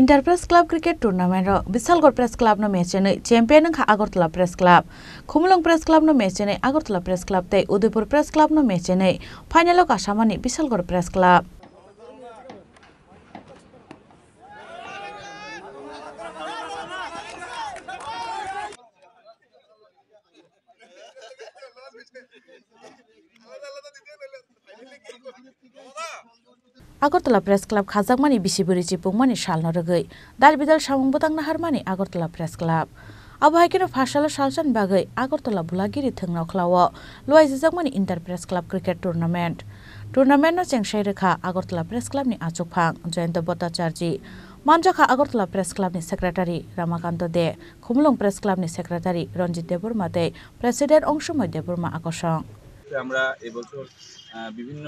Interpress club cricket tournament Bishalgarh press club নো match champion খা Agartala press club Khumulwng press club নো match Agartala press club তে Udaipur press club নো match এনে ফাইনাল আসামানি Bishalgarh press club Agartala press club খাজাক মানি বিশিবুরি চিপুং মানি শালনরগৈ দাল বিদাল সামং বোতাং নাহার মানে আগরতলা প্রেস ক্লাব আবহাইকেন কেন ফাঁসালো সালসান বাগৈ আগরতলা বুলাগিরি লুয়াই খ্লাও মানে inter press club cricket tournament tournament নো চেংসাই রেখা আগরতলা প্রেস ক্লাব নি আচুক ফাং জয়ন্ত ভট্টাচার্যি মানজাখা আগরতলা প্রেস ক্লাব নি secretary Ramakanta Dey Khumulwng press club নি সেক্রেটারি রঞ্জিত দেববর্মা দে প্রেসিডেন্ট অংশুময় দেববর্মা আকর্ষণ ক্ষেত্রে আমরা এবছর বিভিন্ন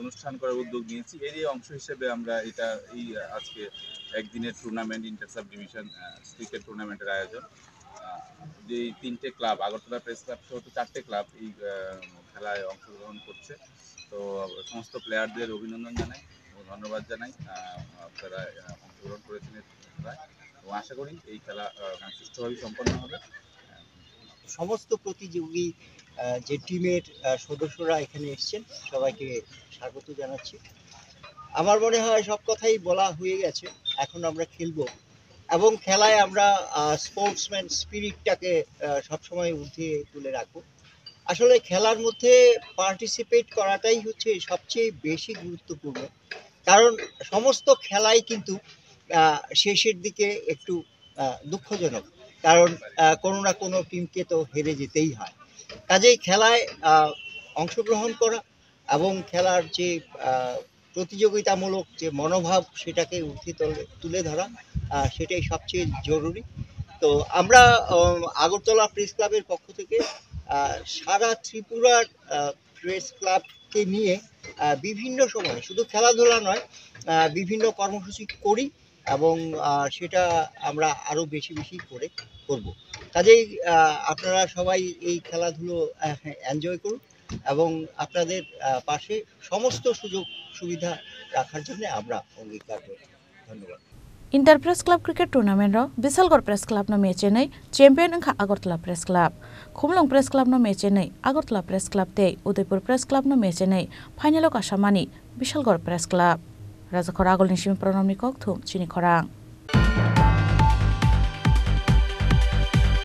অনুষ্ঠান করার উদ্যোগ নিয়েছি এরই অংশ হিসেবে আমরা এটা এই আজকে একদিনের tournament inter sub division cricket টুর্নামেন্টের আয়োজন যে তিনটে ক্লাব আগরতলা প্রেস ক্লাব সহ তো চারটে ক্লাব এই খেলায় অংশগ্রহণ করছে তো সমস্ত প্লেয়ারদের অভিনন্দন জানাই এবং ধন্যবাদ জানাই আপনারা অংশগ্রহণ করেছেন খেলায় এবং আশা করি এই খেলা সুষ্ঠুভাবে সম্পন্ন হবে সমস্ত প্রতিযোগী যে টিমের সদস্যরা এখানে এসছেন সবাইকে স্বাগত জানাচ্ছি আমার মনে হয় সব কথাই বলা হয়ে গেছে এখন আমরা খেলব এবং খেলায় আমরা স্পোর্টসম্যান স্পিরিটটাকে সবসময় উঠে তুলে রাখবো আসলে খেলার মধ্যে পার্টিসিপেট করাটাই হচ্ছে সবচেয়ে বেশি গুরুত্বপূর্ণ কারণ সমস্ত খেলাই কিন্তু শেষের দিকে একটু দুঃখজনক কারণ কোনো না কোনো টিমকে তো হেরে যেতেই হয় কাজেই খেলায় অংশগ্রহণ করা এবং খেলার যে প্রতিযোগিতামূলক যে মনোভাব সেটাকে উঠে তুলে ধরা সেটাই সবচেয়ে জরুরি তো আমরা আগরতলা প্রেস ক্লাবের পক্ষ থেকে সারা ত্রিপুরার প্রেস ক্লাবকে নিয়ে বিভিন্ন সময় শুধু খেলাধুলা নয় বিভিন্ন কর্মসূচি করি এবং সেটা আমরা আরও বেশি বেশি করে করব। কাজেই আপনারা সবাই এই খেলাধুলো এনজয় করুন এবং আপনাদের পাশে সমস্ত সুযোগ সুবিধা রাখার জন্য আমরা অঙ্গীকার ধন্যবাদ ইন্টার প্রেস ক্লাব ক্রিকেট টুর্নামেন্টর বিশালগড় প্রেস ক্লাব নো ম্যাচে নই চ্যাম্পিয়ন ওখা Agartala press club Khumulwng press club নো ম্যাচে নই আগরতলা প্রেস ক্লাব তে উদয়পুর প্রেস ক্লাব নো ম্যাচে নই ফাইনাল কাসামানি বিশালগড় প্রেস ক্লাব রাজাখর আগলনি সিমি প্রণামনি কক থুম চিনি খরাং